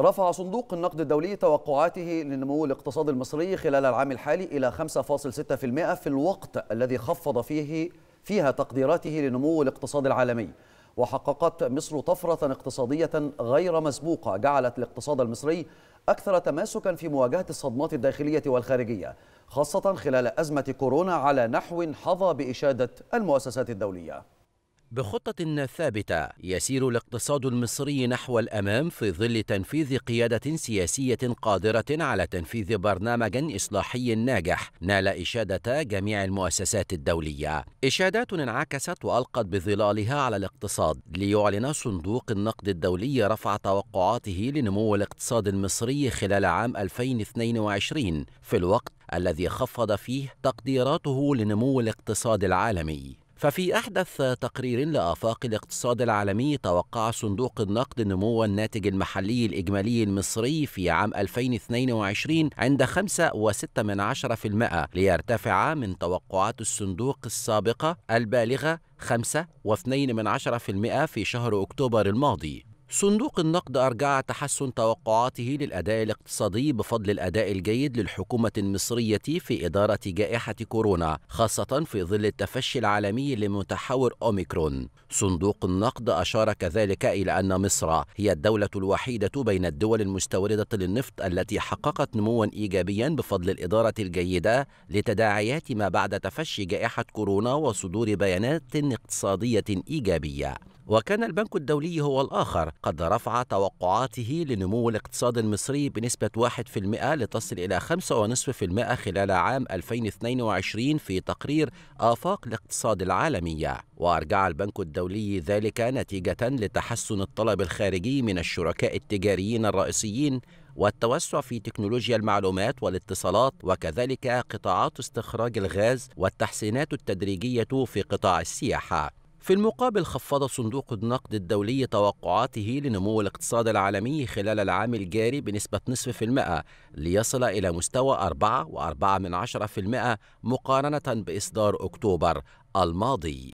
رفع صندوق النقد الدولي توقعاته لنمو الاقتصاد المصري خلال العام الحالي إلى 5.6% في الوقت الذي خفض فيه فيها تقديراته لنمو الاقتصاد العالمي وحققت مصر طفرة اقتصادية غير مسبوقة جعلت الاقتصاد المصري أكثر تماسكا في مواجهة الصدمات الداخلية والخارجية خاصة خلال أزمة كورونا على نحو حظى بإشادة المؤسسات الدولية بخطة ثابتة يسير الاقتصاد المصري نحو الأمام في ظل تنفيذ قيادة سياسية قادرة على تنفيذ برنامج إصلاحي ناجح نال إشادة جميع المؤسسات الدولية إشادات انعكست وألقت بظلالها على الاقتصاد ليعلن صندوق النقد الدولي رفع توقعاته لنمو الاقتصاد المصري خلال عام 2022 في الوقت الذي خفض فيه تقديراته لنمو الاقتصاد العالمي ففي أحدث تقرير لآفاق الاقتصاد العالمي توقع صندوق النقد نمو الناتج المحلي الإجمالي المصري في عام 2022 عند 5.6% ليرتفع من توقعات الصندوق السابقة البالغة 5.2% في شهر أكتوبر الماضي صندوق النقد أرجع تحسن توقعاته للأداء الاقتصادي بفضل الأداء الجيد للحكومة المصرية في إدارة جائحة كورونا، خاصة في ظل التفشي العالمي لمتحور أوميكرون. صندوق النقد أشار كذلك إلى أن مصر هي الدولة الوحيدة بين الدول المستوردة للنفط التي حققت نموا إيجابيا بفضل الإدارة الجيدة لتداعيات ما بعد تفشي جائحة كورونا وصدور بيانات اقتصادية إيجابية. وكان البنك الدولي هو الآخر قد رفع توقعاته لنمو الاقتصاد المصري بنسبة 1% لتصل إلى 5.5% خلال عام 2022 في تقرير آفاق الاقتصاد العالمية وأرجع البنك الدولي ذلك نتيجة لتحسن الطلب الخارجي من الشركاء التجاريين الرئيسيين والتوسع في تكنولوجيا المعلومات والاتصالات وكذلك قطاعات استخراج الغاز والتحسينات التدريجية في قطاع السياحة في المقابل خفض صندوق النقد الدولي توقعاته لنمو الاقتصاد العالمي خلال العام الجاري بنسبة نصف في المئة ليصل إلى مستوى 4.4% مقارنة بإصدار أكتوبر الماضي